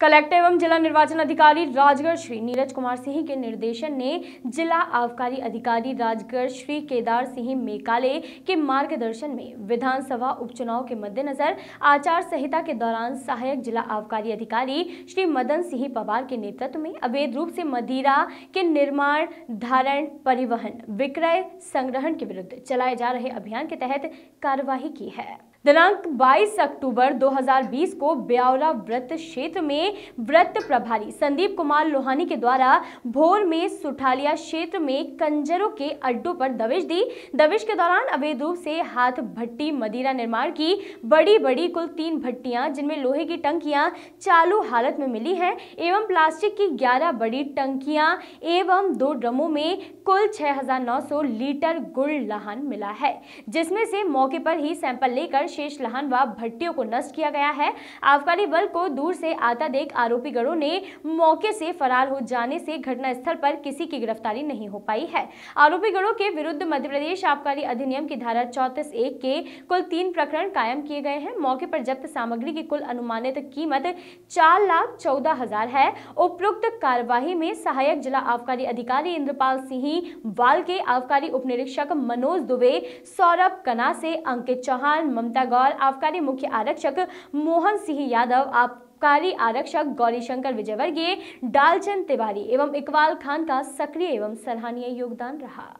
collector एवं जिला निर्वाचन अधिकारी राजगढ़ श्री नीरज कुमार सिंह के निर्देशन ने जिला आबकारी अधिकारी राजगढ़ श्री केदार सिंह मेकाले के मार्गदर्शन में विधानसभा उपचुनाव के मद्देनजर आचार संहिता के दौरान सहायक जिला आबकारी अधिकारी श्री मदन सिंह पवार के नेतृत्व में अवैध रूप से मदिरा के निर्माण धारण परिवहन विक्रय संग्रहण के विरुद्ध चलाए जा रहे अभियान के तहत कार्यवाही की है दिनांक 22 अक्टूबर 2020 को ब्यावरा व्रत क्षेत्र में व्रत प्रभारी संदीप कुमार लोहानी के द्वारा भोर में सुठालिया क्षेत्र में कंजरों के अड्डों पर दबिश दी दबिश के दौरान अवैध रूप से हाथ भट्टी मदिरा निर्माण की बड़ी बड़ी कुल तीन भट्टियां जिनमें लोहे की टंकियां चालू हालत में मिली हैं एवं प्लास्टिक की ग्यारह बड़ी टंकियां एवं दो ड्रमों में कुल सौ लीटर गुड़ लहन मिला है जिसमें से मौके पर ही सैंपल लेकर शेष लहान व भट्टियों को नष्ट किया गया है आबकारी बल को दूर से आता देख आरोपी गढ़ों ने मौके से फरार हो जाने से घटना स्थल पर किसी की गिरफ्तारी नहीं हो पाई है आरोपी गढ़ों के विरुद्ध मध्य प्रदेश आबकारी अधिनियम की धारा चौतीस एक के कुल तीन प्रकरण कायम किए गए हैं मौके पर जब्त सामग्री की कुल अनुमानित कीमत चार लाख चौदह हजार है उपरोक्त कार्यवाही में सहायक जिला आबकारी अधिकारी इंद्रपाल सिंह वाल के आबकारी उप मनोज दुबे सौरभ कना से अंकित चौहान ममता गौर आबकारी मुख्य आरक्षक मोहन सिंह यादव आप कारी आरक्षक गौरीशंकर विजयवर्गीय डालचंद तिवारी एवं इकबाल खान का सक्रिय एवं सराहनीय योगदान रहा